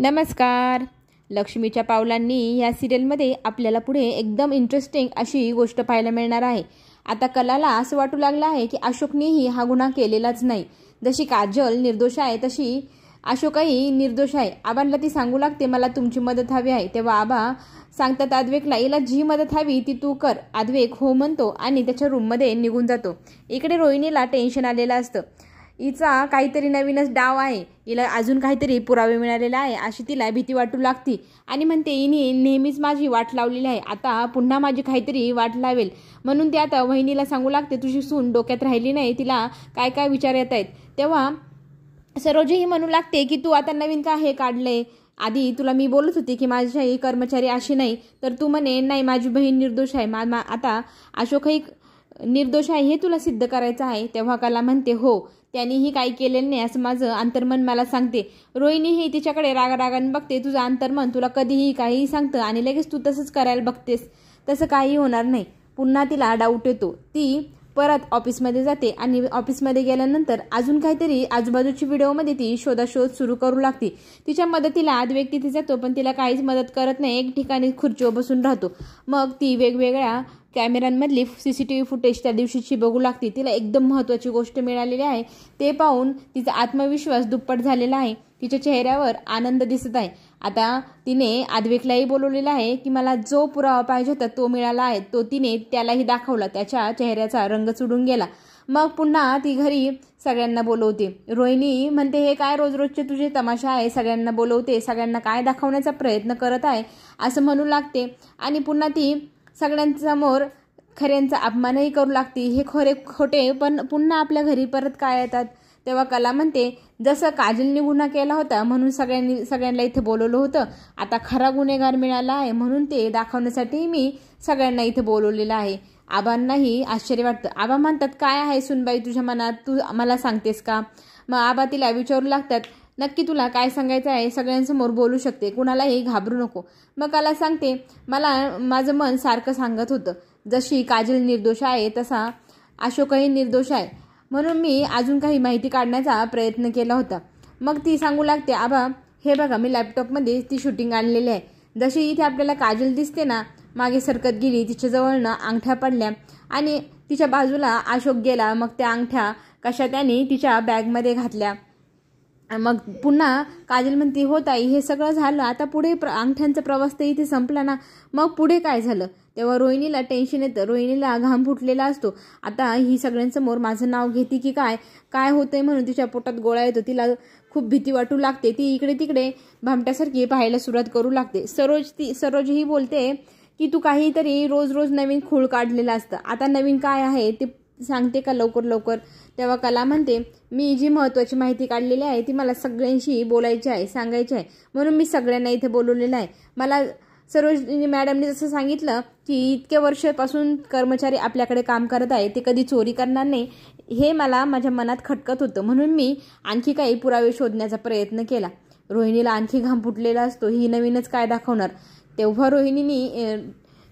नमस्कार लक्ष्मीच्या पावलांनी या सिरियलमध्ये आपल्याला पुढे एकदम इंटरेस्टिंग अशी गोष्ट पाहायला मिळणार आहे आता कलाला असं वाटू लागलं आहे की अशोकनेही हा गुन्हा केलेलाच नाही जशी काजल निर्दोष आहे तशी अशोकही निर्दोष आहे आबांना ती सांगू लागते मला तुमची मदत हवी आहे तेव्हा आबा सांगतात आद्वेकला हिला जी मदत हवी ती तू कर आद्वेक हो म्हणतो आणि त्याच्या रूममध्ये निघून जातो इकडे रोहिणीला टेन्शन आलेलं असतं हिचा काहीतरी नवीनच डाव आहे हिला अजून काहीतरी पुरावे मिळालेला आहे अशी तिला भीती वाटू लागती आणि म्हणते हिने नेहमीच माझी वाट लावलेली आहे आता पुन्हा माझी काहीतरी वाट लावेल म्हणून ते आता वहिनीला सांगू लागते तुझी सून डोक्यात राहिली नाही तिला काय काय विचार येत आहेत तेव्हा सरोजही म्हणू लागते की तू आता नवीन का हे काढले आधी तुला मी बोलत होती की माझी कर्मचारी अशी नाही तर तू म्हणे नाही माझी बहीण निर्दोष आहे मा आता अशोकही निर्दोष आहे हे तुला सिद्ध करायचं आहे तेव्हा कला म्हणते हो त्यांनीही काही केलेलं नाही असं माझं अंतर्मन मला सांगते रोहिणीही तिच्याकडे रागारागाने बघते तुझं अंतर्मन तुला कधीही काहीही सांगतं आणि लगेच तू तसंच करायला बघतेस तसं काही होणार नाही पुन्हा तिला डाऊट येतो ती परत ऑफिसमध्ये जाते आणि ऑफिसमध्ये गेल्यानंतर अजून काहीतरी आजूबाजूची व्हिडिओमध्ये ती शोधाशोध सुरू करू लागते तिच्या मदतीला आद व्यक्ती तिथे जातो पण तिला काहीच मदत करत नाही एक ठिकाणी खुर्चीवर बसून राहतो मग ती वेगवेगळ्या कॅमेऱ्यांमधली C C T V footage त्या दिवशीची बघू लागते तिला एकदम महत्त्वाची गोष्ट मिळालेली आहे ते पाहून तिचा आत्मविश्वास दुप्पट झालेला आहे तिच्या चेहऱ्यावर आनंद दिसत आहे आता तिने आद्विकलाही बोलवलेला आहे की मला जो पुरावा पाहिजे होता तो मिळाला आहे तो तिने त्यालाही दाखवला त्याच्या चेहऱ्याचा रंग चुडून गेला मग पुन्हा ती घरी सगळ्यांना बोलवते रोहिणी म्हणते हे काय रोज रोजचे तुझे तमाशा आहे सगळ्यांना बोलवते सगळ्यांना काय दाखवण्याचा प्रयत्न करत आहे असं म्हणू लागते आणि पुन्हा ती सगळ्यांसमोर खऱ्यांचा अपमानही करू लागते हे खोरे खोटे पण पुन्हा आपल्या घरी परत काय येतात तेव्हा कला म्हणते जसं काजलने गुन्हा केला होता म्हणून सगळ्यांनी सगळ्यांना इथे बोलवलं होतं आता खरा गुन्हेगार मिळाला आहे म्हणून ते दाखवण्यासाठी मी सगळ्यांना इथे बोलवलेलं आहे आबांनाही आश्चर्य वाटतं आबा म्हणतात काय आहे सुनबाई तुझ्या मनात तू मला सांगतेस का मग आबा तिला विचारू लागतात नक्की तुला काय सांगायचं आहे सगळ्यांसमोर बोलू शकते कुणालाही घाबरू नको मग काला सांगते मला माझं मन सारखं सांगत होतं जशी काजल निर्दोष आहे तसा अशोकही निर्दोष आहे म्हणून मी अजून काही माहिती काढण्याचा प्रयत्न केला होता मग ती सांगू लागते आबा हे बघा मी लॅपटॉपमध्ये ती शूटिंग आणलेली आहे जशी इथे आपल्याला काजल दिसते ना मागे सरकत गेली तिच्याजवळनं अंगठ्या पडल्या आणि तिच्या बाजूला अशोक गेला मग त्या अंगठ्या कशा त्याने तिच्या बॅगमध्ये घातल्या मग पुन्हा काजल म्हणते हो ताई हे सगळं झालं आता पुढे प्र अंगठ्यांचा प्रवास तर इथे संपला ना मग पुढे काय झालं तेव्हा रोहिणीला टेन्शन येतं रोहिणीला घाम फुटलेला असतो आता ही सगळ्यांसमोर माझं नाव घेते की काय काय होतंय म्हणून तिच्या पोटात गोळा येतो तिला खूप भीती वाटू लागते ती इकडे तिकडे भामट्यासारखी पाहायला सुरुवात करू लागते सरोज ती सरोज ही बोलते की तू काहीतरी रोज रोज नवीन खूळ काढलेला असतं आता नवीन काय आहे ते सांगते का लवकर लवकर तेव्हा कला म्हणते मी जी महत्त्वाची माहिती काढलेली आहे ती मला सगळ्यांशी बोलायची आहे सांगायची आहे म्हणून मी सगळ्यांना इथे बोलवलेलं आहे मला सरोजिनी मॅडमने जसं सांगितलं की इतक्या वर्षापासून कर्मचारी आपल्याकडे काम करत आहे ते कधी चोरी करणार नाही हे मला माझ्या मनात खटकत होतं म्हणून मी आणखी काही पुरावे शोधण्याचा प्रयत्न केला रोहिणीला आणखी घाम फुटलेला असतो ही नवीनच काय दाखवणार तेव्हा रोहिणीनी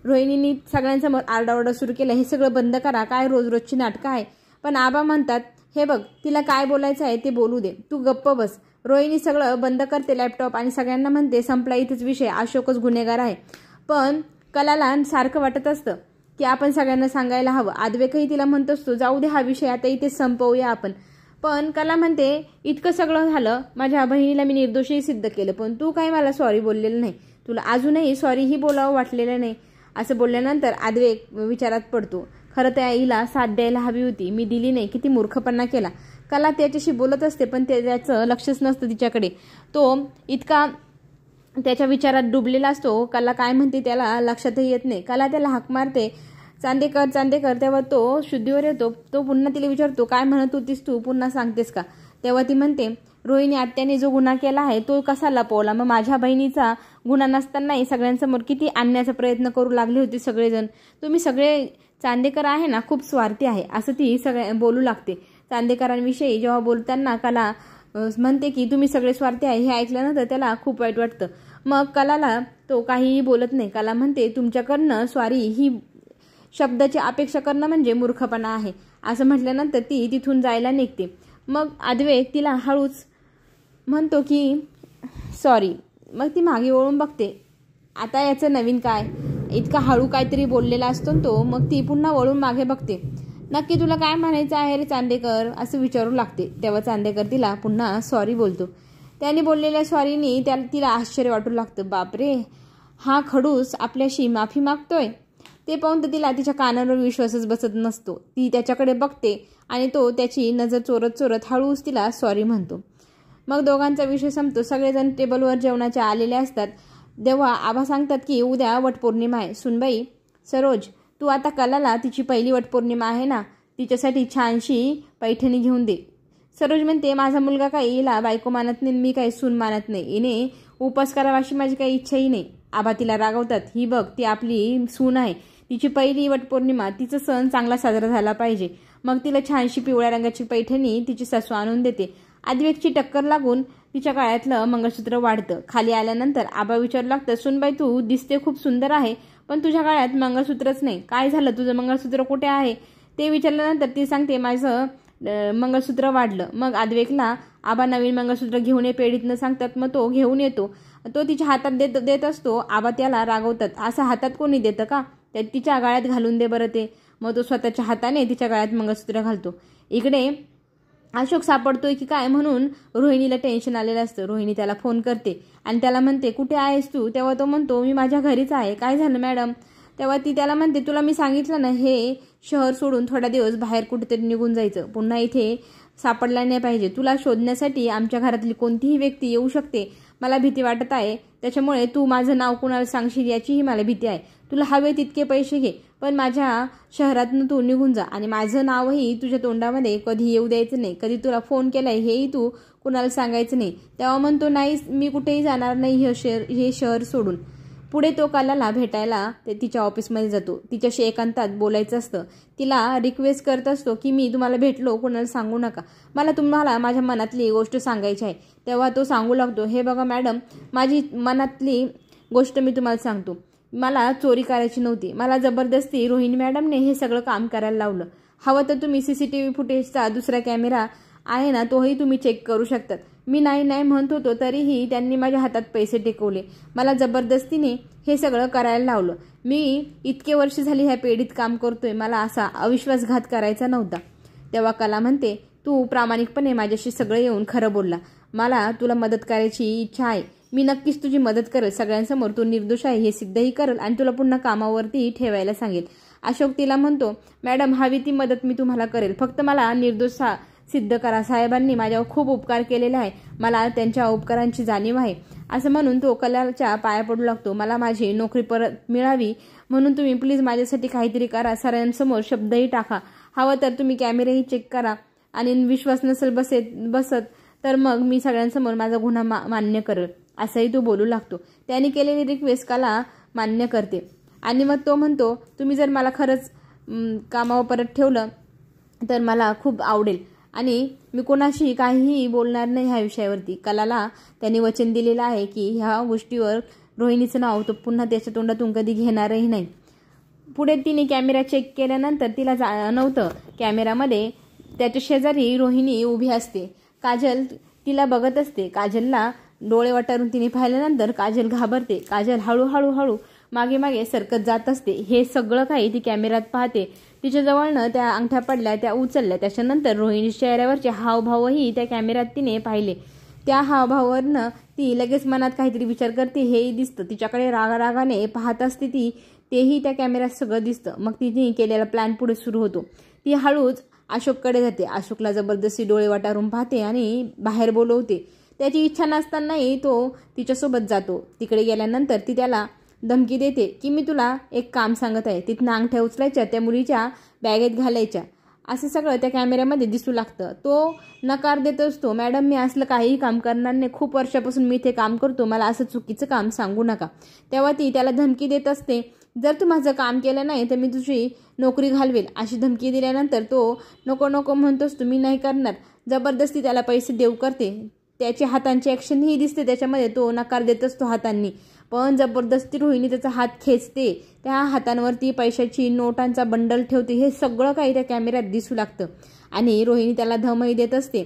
रोहिणींनी सगळ्यांसमोर आरडाओरडा सुरू केला हे सगळं बंद करा काय रोज रोजची नाटकं आहे पण आबा म्हणतात हे बघ तिला काय बोलायचं आहे ते बोलू दे तू गप्प बस रोहिणी सगळं बंद करते लॅपटॉप आणि सगळ्यांना म्हणते संपला इथेच विषय अशोकच गुन्हेगार आहे पण कलाला सारखं वाटत असतं की आपण सगळ्यांना सांगायला हवं आदवेकही तिला म्हणत असतो जाऊ दे हा विषय आता इथे संपवूया आपण पण कला म्हणते इतकं सगळं झालं माझ्या बहिणीला मी निर्दोषही सिद्ध केलं पण तू काही मला सॉरी बोललेलं नाही तुला अजूनही सॉरी ही बोलावं वाटलेलं नाही असं बोलल्यानंतर आदवे विचारात पडतो खरं त्या आईला साथ द्यायला हवी होती मी दिली नाही किती मूर्खपणा केला कला त्याच्याशी बोलत असते पण त्याचं लक्षच नसतं तिच्याकडे तो इतका त्याच्या विचारात डुबलेला असतो कला काय म्हणते त्याला लक्षातही येत नाही कला त्याला हाक मारते चांदेकर चांदेकर तेव्हा तो शुद्धीवर येतो तो पुन्हा तिला विचारतो काय म्हणत होतीस तू पुन्हा सांगतेस का तेव्हा ती म्हणते रोहिणी आत्याने जो गुन्हा केला आहे तो कसा लपवला मग माझ्या बहिणीचा गुन्हा नसतानाही सगळ्यांसमोर किती आणण्याचा प्रयत्न करू लागले होते सगळेजण तुम्ही सगळे चांदेकर आहे ना खूप स्वार्थी आहे असं ती सगळ्या बोलू लागते चांदेकरांविषयी जेव्हा बोलताना कला म्हणते की तुम्ही सगळे स्वार्थी आहे हे ऐकल्यानंतर त्याला खूप वाईट वाटतं मग कलाला तो काहीही बोलत नाही कला म्हणते तुमच्याकडनं स्वारी ही शब्दाची अपेक्षा करणं म्हणजे मूर्खपणा आहे असं म्हटल्यानंतर ती तिथून जायला निघते मग आदवे तिला हळूच म्हणतो की सॉरी मग ती मागे वळून बघते आता याचं नवीन काय इतका हळू काहीतरी बोललेला असतो तो मग ती पुन्हा वळून मागे बघते नक्की तुला काय म्हणायचं आहे रे चांदेकर असं विचारू लागते तेव्हा चांदेकर तिला पुन्हा सॉरी बोलतो त्याने बोललेल्या सॉरीनी त्या तिला आश्चर्य वाटू लागतं बापरे हा खडूस आपल्याशी माफी मागतोय ते पाहून तर तिला तिच्या कानावर विश्वासच बसत नसतो ती त्याच्याकडे बघते आणि तो त्याची नजर चोरत चोरत हळूच तिला सॉरी म्हणतो मग दोघांचा विषय संपतो सगळेजण टेबलवर जेवणाच्या आलेले असतात तेव्हा आबा सांगतात की उद्या वटपौर्णिमा आहे सुनबाई सरोज तू आता कलाला तिची पहिली वटपौर्णिमा आहे ना तिच्यासाठी छानशी पैठणी घेऊन दे सरोज म्हणते माझा मुलगा काय येईला बायको मानत नाही मी काही सून मानत नाही इने उपास करावा अशी माझी काही इच्छाही नाही आबा तिला रागवतात ही बघ ती आपली सून आहे तिची पहिली वटपौर्णिमा तिचा सण चांगला साजरा झाला पाहिजे मग तिला छानशी पिवळ्या रंगाची पैठणी तिची ससू आणून देते आदिवेकची टक्कर लागून तिच्या काळ्यातलं मंगळसूत्र वाढतं खाली आल्यानंतर आबा विचारू लागतं सुनबाई तू दिसते खूप सुंदर आहे पण तुझ्या काळ्यात मंगळसूत्रच नाही काय झालं तुझं मंगळसूत्र कुठे आहे ते विचारल्यानंतर ती सांगते माझं मंगळसूत्र वाढलं मग आदवेकला आबा नवीन मंगळसूत्र घेऊन ये पेढीतनं सांगतात मग तो घेऊन येतो तो तिच्या हातात देत देत असतो आबा त्याला रागवतात असं हातात कोणी देतं का त्या तिच्या गाळ्यात घालून दे बरं ते मग तो स्वतःच्या हाताने तिच्या गाळ्यात मंगळसूत्र घालतो इकडे अशोक सापडतोय की काय म्हणून रोहिणीला टेन्शन आलेलं असतं रोहिणी त्याला फोन करते आणि त्याला म्हणते कुठे आहेस तू तेव्हा तो म्हणतो मी माझ्या घरीच आहे काय झालं मॅडम तेव्हा ती त्याला म्हणते तुला मी सांगितलं ना हे शहर सोडून थोडा दिवस बाहेर कुठेतरी निघून जायचं पुन्हा इथे सापडला नाही पाहिजे तुला शोधण्यासाठी आमच्या घरातली कोणतीही व्यक्ती येऊ शकते मला भीती वाटत आहे त्याच्यामुळे तू माझं नाव कुणाला सांगशील याचीही मला भीती आहे तुला हवे तितके पैसे घे पण माझ्या शहरातनं तू निघून जा आणि माझं नावही तुझ्या तोंडामध्ये कधी येऊ द्यायचं नाही कधी तुला फोन केलाय हेही तू कुणाला सांगायचं नाही तेव्हा म्हणतो नाही मी कुठेही जाणार नाही हे शहर हे शहर सोडून पुढे तो कालाला भेटायला ते तिच्या ऑफिसमध्ये जातो तिच्याशी एकांतात बोलायचं असतं तिला रिक्वेस्ट करत असतो की मी तुम्हाला भेटलो कोणाला सांगू नका मला तुम्हाला माझ्या मनातली गोष्ट सांगायची आहे तेव्हा तो सांगू लागतो हे बघा मॅडम माझी मनातली गोष्ट मी तुम्हाला सांगतो मला चोरी करायची नव्हती मला जबरदस्ती रोहिणी मॅडमने हे सगळं काम करायला लावलं हवं तर तुम्ही सी सी टी व्ही फुटेजचा दुसरा कॅमेरा आहे ना तोही तुम्ही चेक करू शकतात मी नाही नाही म्हणत होतो तरीही त्यांनी माझ्या हातात पैसे टेकवले मला जबरदस्तीने हे सगळं करायला लावलं मी इतके वर्ष झाली ह्या पेढीत काम करतोय मला असा अविश्वासघात करायचा नव्हता तेव्हा कला म्हणते तू प्रामाणिकपणे माझ्याशी सगळं येऊन खरं बोलला मला तुला मदत करायची इच्छा आहे मी नक्कीच तुझी मदत करेल सगळ्यांसमोर तू निर्दोष आहे हे सिद्धही करेल आणि तुला पुन्हा कामावरतीही ठेवायला सांगेल अशोक तिला म्हणतो मॅडम हवी ती मदत मी तुम्हाला करेल फक्त मला निर्दोष सिद्ध करा साहेबांनी माझ्यावर खूप उपकार केलेले आहे मला त्यांच्या उपकारांची जाणीव आहे असं म्हणून तो कलाच्या पाया पडू लागतो मला माझी नोकरी परत मिळावी म्हणून तुम्ही प्लीज माझ्यासाठी काहीतरी करा सरांसमोर शब्दही टाका हवं तर तुम्ही कॅमेराही चेक करा आणि विश्वास नसेल बसेत बसत तर मग मी सगळ्यांसमोर माझा गुन्हा मा मान्य करेल असंही तो बोलू लागतो त्याने केलेली रिक्वेस्ट काला मान्य करते आणि मग तो म्हणतो तुम्ही जर मला खरंच कामावर परत ठेवलं तर मला खूप आवडेल आणि मी कोणाशी काहीही बोलणार नाही ह्या विषयावरती कलाला त्यांनी वचन दिलेलं आहे की ह्या गोष्टीवर रोहिणीचं नाव तो पुन्हा त्याच्या तोंडातून कधी घेणारही नाही पुढे तिने कॅमेरा चेक केल्यानंतर तिला जाणवतं कॅमेरामध्ये त्याच्या शेजारी रोहिणी उभी असते काजल तिला बघत असते काजलला डोळे वाटारून तिने पाहिल्यानंतर काजल घाबरते काजल हळूहळू हळू मागे मागे सरकत जात असते हे सगळं काही ती कॅमेऱ्यात पाहते तिच्या जवळनं त्या अंगठ्या पडल्या त्या उचलल्या त्याच्यानंतर रोहिणी चेहऱ्यावरचे हावभावही त्या कॅमेऱ्यात तिने पाहिले त्या हावभावावरनं ती लगेच मनात काहीतरी विचार करते हेही दिसतं तिच्याकडे रागारागाने पाहत असते ती तेही त्या कॅमेऱ्यात सगळं दिसतं मग तिने केलेला प्लॅन पुढे सुरू होतो ती हळूच अशोककडे जाते अशोकला जबरदस्ती डोळे वाटारून पाहते आणि बाहेर बोलवते त्याची इच्छा नसतानाही तो तिच्यासोबत जातो तिकडे गेल्यानंतर ती त्याला धमकी देते की मी तुला एक काम सांगत आहे तिथं अंगठ्या उचलायच्या त्या मुलीच्या बॅगेत घालायच्या असं सगळं त्या कॅमेऱ्यामध्ये दिसू लागतं तो नकार देत असतो मॅडम मी असलं काहीही काम करणार नाही खूप वर्षापासून मी इथे काम करतो मला असं चुकीचं काम सांगू नका तेव्हा ती त्याला धमकी देत असते जर तू माझं काम केलं नाही तर मी तुझी नोकरी घालवेल अशी धमकी दिल्यानंतर तो नको नको म्हणतोस तुम्ही नाही करणार जबरदस्ती त्याला पैसे देऊ करते त्याच्या हातांचे ॲक्शनही दिसते त्याच्यामध्ये तो नकार देत असतो हातांनी पण जबरदस्ती रोहिणी त्याचा हात खेचते त्या हातांवरती पैशाची नोटांचा बंडल ठेवते हे सगळं काही त्या कॅमेऱ्यात दिसू लागतं आणि रोहिणी त्याला धमही देत असते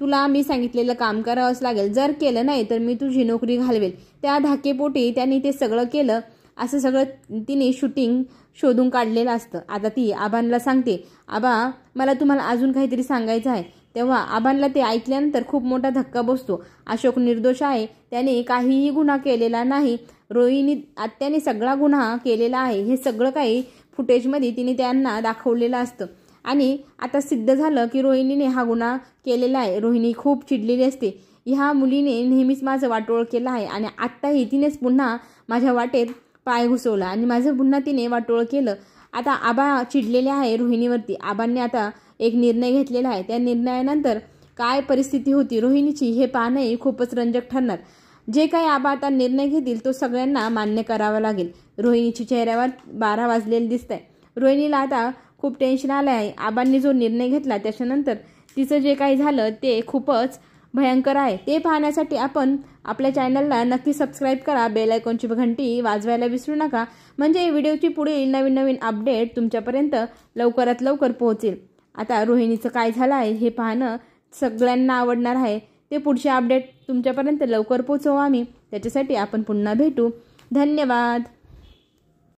तुला मी सांगितलेलं काम करावंच लागेल जर केलं नाही तर मी तुझी नोकरी घालवेल त्या धाकेपोटी त्यांनी ते सगळं केलं असं सगळं तिने शूटिंग शोधून काढलेलं असतं आता ती आबांना सांगते आबा मला तुम्हाला अजून काहीतरी सांगायचं आहे तेव्हा आबांना ते ऐकल्यानंतर खूप मोठा धक्का बसतो अशोक निर्दोष आहे त्याने काहीही गुन्हा केलेला नाही रोहिणी आत्याने सगळा गुन्हा केलेला आहे हे सगळं काही फुटेजमध्ये तिने त्यांना दाखवलेलं असतं आणि आता सिद्ध झालं की रोहिणीने हा गुन्हा केलेला आहे रोहिणी खूप चिडलेली असते ह्या मुलीने नेहमीच माझं वाटोळ केलं आहे आणि आत्ताही तिनेच पुन्हा माझ्या वाटेत पाय घुसवला आणि माझं पुन्हा तिने वाटोळ केलं आता आबा चिडलेले आहे रोहिणीवरती आबांनी आता एक निर्णय घेतलेला आहे त्या निर्णयानंतर काय परिस्थिती होती रोहिणीची हे पाहणंही खूपच रंजक ठरणार जे काही आबा आता निर्णय घेतील तो सगळ्यांना मान्य करावा लागेल रोहिणीची चेहऱ्यावर बारा वाजलेली दिसत आहे रोहिणीला आता खूप टेन्शन आलं आहे आबांनी जो निर्णय घेतला त्याच्यानंतर तिचं जे काही झालं ते खूपच भयंकर आहे ते पाहण्यासाठी आपण आपल्या चॅनलला नक्की सबस्क्राईब करा बेल आयकॉनची घंटी वाजवायला विसरू नका म्हणजे व्हिडिओची पुढील नवीन नवीन अपडेट तुमच्यापर्यंत लवकरात लवकर पोहोचेल आता रोहिणीचं काय झालं आहे हे पाहणं सगळ्यांना आवडणार आहे ते पुढचे अपडेट तुमच्यापर्यंत लवकर पोचवू आम्ही त्याच्यासाठी आपण पुन्हा भेटू धन्यवाद